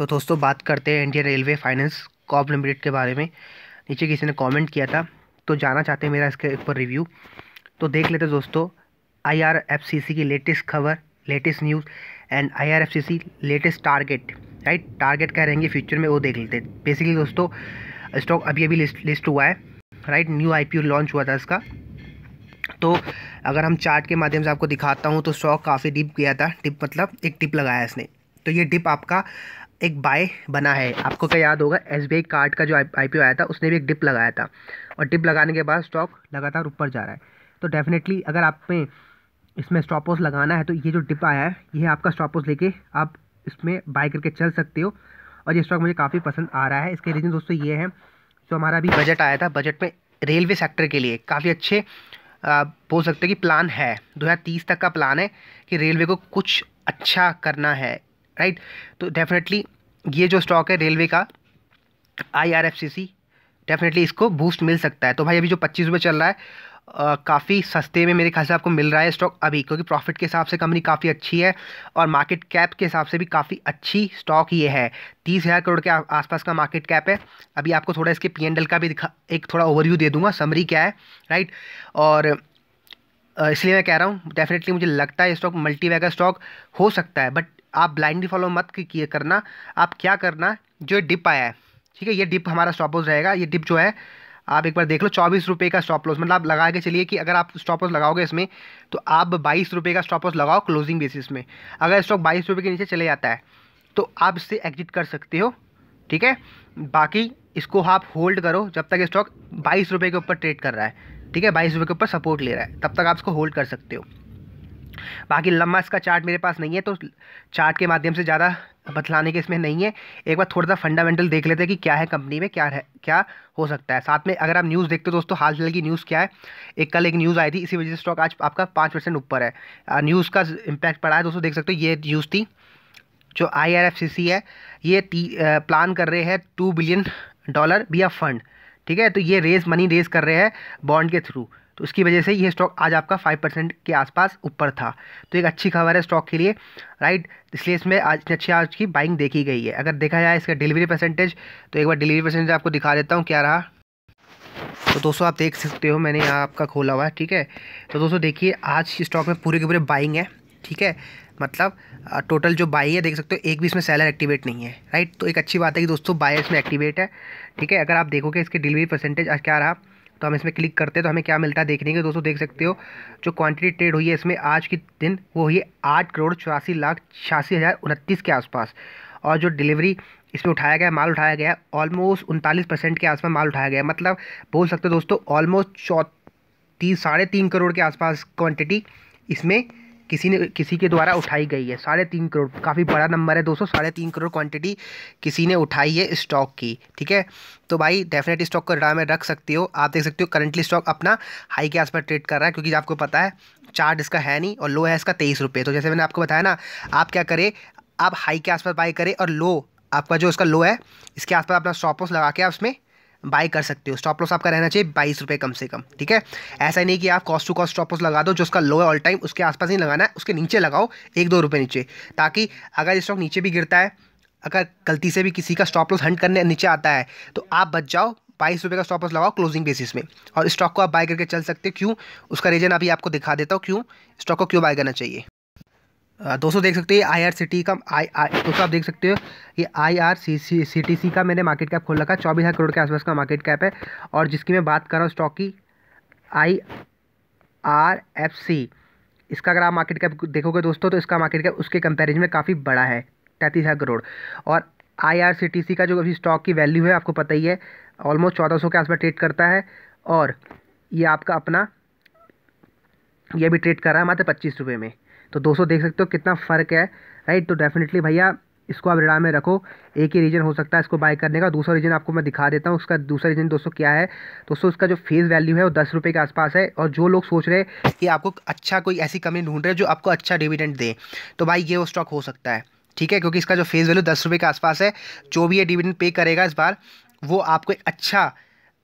तो दोस्तों बात करते हैं Indian railway finance corp limited के बारे में नीचे किसी ने कमेंट किया था तो जाना चाहते हैं मेरा इसके ऊपर रिव्यू तो देख लेते दोस्तों आई आर एफ सी सी की लेटेस्ट खबर latest news and I R F C C latest target right target क्या रहेंगे फ्यूचर में वो देख लेते बेसिकली दोस्तों स्टॉक अभी अभी लिस्ट लिस्ट हुआ है राइट न्यू आई लॉन्च हुआ था इसका तो अगर हम चार्ट के माध्यम से आपको दिखाता हूँ तो स्टॉक काफ़ी डिप गया था डिप मतलब एक टिप लगाया इसने तो ये डिप आपका एक बाय बना है आपको क्या याद होगा एस कार्ड का जो आई पी आया था उसने भी एक डिप लगाया था और डिप लगाने के बाद स्टॉक लगातार ऊपर जा रहा है तो डेफिनेटली अगर आप में इसमें स्टॉप लॉस लगाना है तो ये जो डिप आया है ये आपका स्टॉप लॉस लेके आप इसमें बाय करके चल सकते हो और ये स्टॉक मुझे काफ़ी पसंद आ रहा है इसके रीज़न दोस्तों ये है जो हमारा अभी बजट आया था बजट में रेलवे सेक्टर के लिए काफ़ी अच्छे बोल सकते हैं कि प्लान है तीस तक का प्लान है कि रेलवे को कुछ अच्छा करना है राइट तो डेफिनेटली ये जो स्टॉक है रेलवे का I R F C C definitely इसको बूस्ट मिल सकता है तो भाई अभी जो पच्चीस रुपये चल रहा है काफ़ी सस्ते में मेरे ख्याल से आपको मिल रहा है स्टॉक अभी क्योंकि प्रॉफिट के हिसाब से कंपनी काफ़ी अच्छी है और मार्केट कैप के हिसाब से भी काफ़ी अच्छी स्टॉक ये है तीस हज़ार करोड़ के आसपास का मार्केट कैप है अभी आपको थोड़ा इसके पी का भी दिखा एक थोड़ा ओवरव्यू दे दूंगा समरी क्या है राइट और इसलिए मैं कह रहा हूँ डेफिनेटली मुझे लगता है स्टॉक मल्टीवैगर स्टॉक हो सकता है बट आप ब्लाइंडली फॉलो मत किए करना आप क्या करना जो डिप आया है ठीक है ये डिप हमारा स्टॉप लॉस रहेगा ये डिप जो है आप एक बार देख लो चौबीस रुपये का स्टॉप लॉस मतलब आप लगा के चलिए कि अगर आप स्टॉप लॉस लगाओगे इसमें तो आप बाईस रुपये का स्टॉप लॉस लगाओ क्लोजिंग बेसिस में अगर स्टॉक बाईस रुपये के नीचे चले जाता है तो आप इससे एग्जिट कर सकते हो ठीक है बाकी इसको आप होल्ड करो जब तक स्टॉक बाईस रुपये के ऊपर ट्रेड कर रहा है ठीक है बाईस रुपये के ऊपर सपोर्ट ले रहा है तब तक आप इसको होल्ड कर सकते हो बाकी लंबा इसका चार्ट मेरे पास नहीं है तो चार्ट के माध्यम से ज़्यादा बतलाने के इसमें नहीं है एक बार थोड़ा सा फंडामेंटल देख लेते हैं कि क्या है कंपनी में क्या है क्या हो सकता है साथ में अगर आप न्यूज़ देखते हो दोस्तों हाल फिलहाल की न्यूज़ क्या है एक कल एक न्यूज़ आई थी इसी वजह से स्टॉक आज आपका पाँच परसेंट ऊपर है न्यूज़ का इम्पैक्ट पड़ा है दोस्तों देख सकते हो ये न्यूज़ थी जो आई है ये प्लान कर रहे हैं two billion dollar via fund ठीक है तो ये रेज मनी रेज कर रहे हैं बॉन्ड के थ्रू तो उसकी वजह से ये स्टॉक आज आपका फाइव परसेंट के आसपास ऊपर था तो एक अच्छी खबर है स्टॉक के लिए राइट इसलिए इसमें आज अच्छी आज की बाइंग देखी गई है अगर देखा जाए इसका डिलीवरी परसेंटेज तो एक बार डिलीवरी परसेंटेज आपको दिखा देता हूँ क्या रहा तो दोस्तों आप देख सकते हो मैंने यहाँ आपका खोला हुआ है ठीक है तो दोस्तों देखिए आज स्टॉक में पूरे के पूरे बाइंग है ठीक है मतलब टोटल जो बाई है देख सकते हो एक भी इसमें सेलर एक्टिवेट नहीं है राइट तो एक अच्छी बात है कि दोस्तों बायर इसमें एक्टिवेट है ठीक है अगर आप देखोगे इसके डिलीवरी परसेंटेज आज क्या रहा तो हम इसमें क्लिक करते हैं तो हमें क्या मिलता है देखने के दोस्तों देख सकते हो जो क्वांटिटी ट्रेड हुई है इसमें आज के दिन वो हुई है आठ करोड़ चौरासी लाख छियासी हज़ार उनतीस के आसपास और जो डिलीवरी इसमें उठाया गया माल उठाया गया ऑलमोस्ट उनतालीस परसेंट के आसपास माल उठाया गया मतलब बोल सकते हो दोस्तों ऑलमोस्ट चौतीस साढ़े तीन करोड़ के आसपास क्वान्टिटी इसमें किसी ने किसी के द्वारा उठाई गई है साढ़े तीन करोड़ काफ़ी बड़ा नंबर है दोस्तों साढ़े तीन करोड़ क्वांटिटी किसी ने उठाई है स्टॉक की ठीक है तो भाई डेफिनेट स्टॉक को रिडा में रख सकते हो आप देख सकते हो करंटली स्टॉक अपना हाई के आसपास ट्रेड कर रहा है क्योंकि आपको पता है चार्ट इसका है नहीं और लो है इसका तेईस रुपये तो जैसे मैंने आपको बताया ना आप क्या करें आप हाई के आसपास बाई करें और लो आपका जो इसका लो है इसके आसपास अपना स्टॉप लगा के आप उसमें बाय कर सकते हो स्टॉप लॉस आपका रहना चाहिए बाईस रुपये कम से कम ठीक है ऐसा नहीं कि आप cost to cost stop loss लगा दो जो उसका लो है ऑल टाइम उसके आसपास नहीं लगाना है उसके नीचे लगाओ एक दो रुपये नीचे ताकि अगर स्टॉक नीचे भी गिरता है अगर गलती से भी किसी का स्टॉप लॉस हंट करने नीचे आता है तो आप बच जाओ बाईस रुपये का स्टॉप लॉस लगाओ क्लोजिंग बेसिस में और स्टॉक को आप बाय करके चल सकते हो क्यों उसका रीज़न अभी आपको दिखा देता हूँ क्यों स्टॉक को क्यों बाय करना चाहिए दोस्तों देख सकते हो आई आर सी टी का आई आई दोस्तों आप देख सकते हो ये I R C C C T C का मैंने मार्केट कैप खोल रखा है चौबीस हज़ार करोड़ के आसपास का मार्केट कैप है और जिसकी मैं बात कर रहा हूँ स्टॉक की आई आर एफ सी इसका अगर आप मार्केट कैप देखोगे दोस्तों तो इसका मार्केट कैप उसके कंपेरिजन में काफ़ी बड़ा है तैंतीस हज़ार करोड़ और I R C T C का जो अभी स्टॉक की वैल्यू है आपको पता ही है ऑलमोस्ट चौदह सौ के आसपास ट्रेड करता है और ये आपका अपना ये भी ट्रेड कर रहा है मात्र पच्चीस रुपये में तो दोस्तों देख सकते हो कितना फ़र्क है राइट तो डेफिनेटली भैया इसको आप रिड़ा में रखो एक ही रीजन हो सकता है इसको बाय करने का दूसरा रीजन आपको मैं दिखा देता हूँ उसका दूसरा रीजन दोस्तों क्या है दोस्तों उसका जो फेस वैल्यू है वो दस रुपये के आसपास है और जो लोग सोच रहे हैं कि आपको अच्छा कोई ऐसी कंपनी ढूंढ रहे हैं जो आपको अच्छा डिविडेंड दे तो भाई ये वो स्टॉक हो सकता है ठीक है क्योंकि इसका जो फेस वैल्यू दस रुपये के आसपास है जो भी ये डिविडेंट पे करेगा इस बार वो आपको एक अच्छा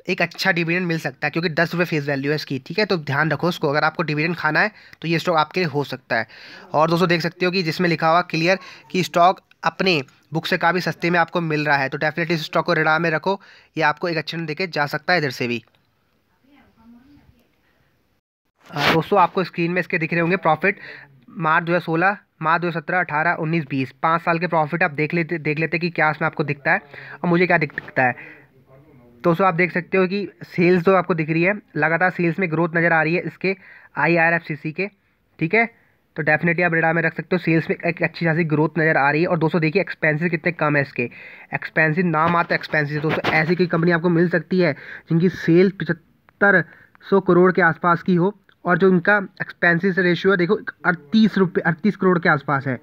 एक अच्छा डिविडेंड मिल सकता है क्योंकि दस रुपये फेस वैल्यू है इसकी ठीक है तो ध्यान रखो उसको अगर आपको डिविडेंड खाना है तो ये स्टॉक आपके लिए हो सकता है और दोस्तों देख सकते हो कि जिसमें लिखा हुआ क्लियर कि स्टॉक अपने बुक से काफ़ी सस्ते में आपको मिल रहा है तो डेफिनेटली इस स्टॉक को रिडा में रखो ये आपको एक अच्छे देखे जा सकता है इधर से भी दोस्तों आपको स्क्रीन में इसके दिख रहे होंगे प्रॉफिट मार्च दो हज़ार सोलह मार्च दो हज़ार सत्रह अठारह उन्नीस बीस पाँच साल के प्रॉफिट आप देख लेते देख लेते कि क्या इसमें आपको दिखता है और मुझे क्या दिखता है तो सो आप देख सकते हो कि सेल्स जो आपको दिख रही है लगातार सेल्स में ग्रोथ नज़र आ रही है इसके आई के ठीक है तो डेफिनेटली आप रेडा में रख सकते हो सेल्स में एक अच्छी खासी ग्रोथ नज़र आ रही है और दोस्तों देखिए एक्सपेंसिव कितने कम है इसके एक्सपेंसिव नाम आता है एक्सपेंसिव दोस्तों ऐसी कोई कंपनी आपको मिल सकती है जिनकी सेल पचहत्तर सौ करोड़ के आसपास की हो और जो उनका एक्सपेंसिस रेशियो है देखो अड़तीस रुपये अड़तीस करोड़ के आसपास है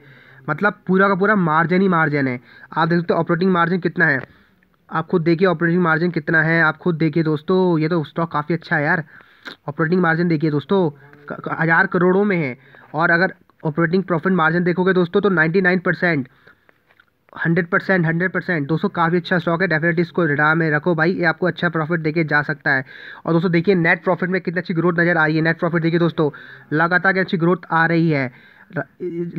मतलब पूरा का पूरा मार्जिन ही मार्जिन है आप देख सकते हो ऑपरेटिंग मार्जिन कितना है आप खुद देखिए ऑपरेटिंग मार्जिन कितना है आप खुद देखिए दोस्तों ये तो स्टॉक काफ़ी अच्छा है यार ऑपरेटिंग मार्जिन देखिए दोस्तों हज़ार करोड़ों में है और अगर ऑपरेटिंग प्रॉफिट मार्जिन देखोगे दोस्तों तो ninety nine percent hundred percent hundred percent दोस्तों काफ़ी अच्छा स्टॉक है डेफिनेटली इसको रिडा में रखो भाई ये आपको अच्छा प्रॉफिट देके जा सकता है और दोस्तों देखिए नेट प्रॉफिट में कितनी अच्छी ग्रोथ नज़र आ रही है नेट प्रॉफिट देखिए दोस्तों लगातार अच्छी ग्रोथ आ रही है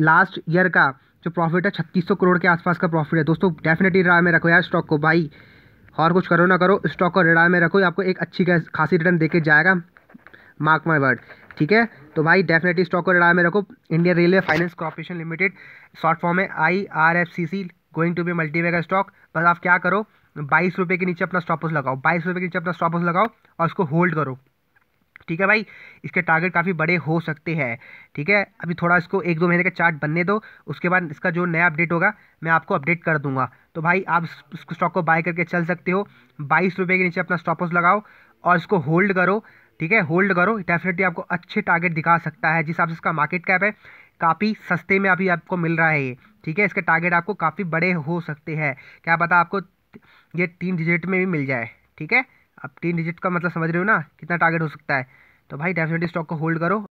लास्ट ईयर का जो प्रॉफिट है छत्तीस करोड़ के आसपास का प्रॉफिट है दोस्तों डेफिनेटली राय में रखो यार स्टॉक को भाई और कुछ करो ना करो स्टॉक को रेडा में रखो आपको एक अच्छी खासी रिटर्न देके जाएगा मार्क माई वर्ड ठीक है तो भाई डेफिनेटली स्टॉक को रेडा में रखो Indian railway finance corporation limited short form है I R F C C going to be multibagger stock बस आप क्या करो बाईस रुपये के नीचे अपना स्टॉपस लगाओ बाईस रुपये के नीचे अपना स्टॉपस लगाओ और उसको होल्ड करो ठीक है भाई इसके टारगेट काफ़ी बड़े हो सकते हैं ठीक है अभी थोड़ा इसको एक दो महीने का चार्ट बनने दो उसके बाद इसका जो नया अपडेट होगा मैं आपको अपडेट कर दूंगा तो भाई आप स्टॉक को बाय करके चल सकते हो बाईस रुपये के नीचे अपना स्टॉपस लगाओ और इसको होल्ड करो ठीक है होल्ड करो डेफिनेटली आपको अच्छे टारगेट दिखा सकता है जिस हिसाब से इसका मार्केट कैप है काफ़ी सस्ते में अभी आपको मिल रहा है ये ठीक है इसके टारगेट आपको काफ़ी बड़े हो सकते हैं क्या पता आपको ये तीन डिजिट में भी मिल जाए ठीक है आप तीन डिजिट का मतलब समझ रहे हो ना कितना टारगेट हो सकता है तो भाई डेफिनेटली स्टॉक को होल्ड करो